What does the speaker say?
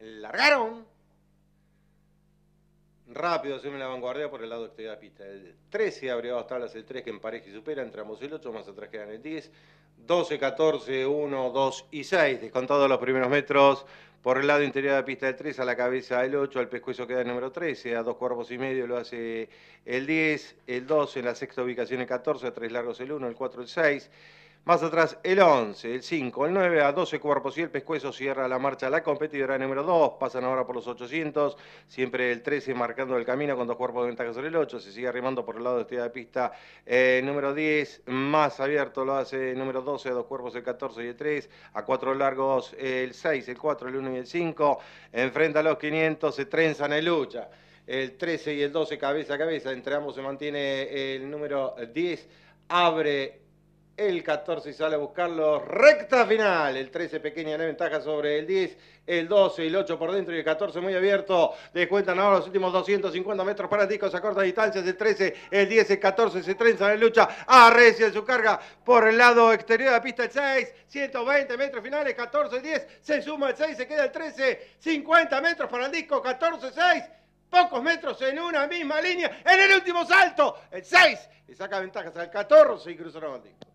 largaron. Rápido asume la vanguardia por el lado exterior de la pista. El 13 abrió dos tablas el 3 que empareja y supera. Entramos el 8, más atrás quedan el 10. 12, 14, 1, 2 y 6. Descontados los primeros metros. Por el lado interior de la pista del 3, a la cabeza el 8, al pescuezo queda el número 13, a dos cuerpos y medio lo hace el 10, el 2 en la sexta ubicación el 14, a tres largos el 1, el 4, el 6. Más atrás, el 11, el 5, el 9 a 12 cuerpos y el pescuezo cierra la marcha. La competidora número 2, pasan ahora por los 800, siempre el 13 marcando el camino con dos cuerpos de ventaja sobre el 8. Se sigue arrimando por el lado este de de pista el eh, número 10, más abierto lo hace el número 12, a dos cuerpos el 14 y el 3, a cuatro largos el 6, el 4, el 1 y el 5. Enfrenta a los 500, se trenzan en lucha. El 13 y el 12 cabeza a cabeza, entre ambos se mantiene el número 10, abre el 14 sale a buscarlo, recta final, el 13 pequeña la ventaja sobre el 10, el 12 y el 8 por dentro y el 14 muy abierto, descuentan ahora los últimos 250 metros para disco. a cortas distancias, el 13, el 10, el 14 se trenzan en lucha, arrecia su carga por el lado exterior de la pista el 6, 120 metros finales, 14, 10, se suma el 6, se queda el 13, 50 metros para el disco, 14, 6, pocos metros en una misma línea, en el último salto, el 6, Y saca ventajas al 14 y cruza la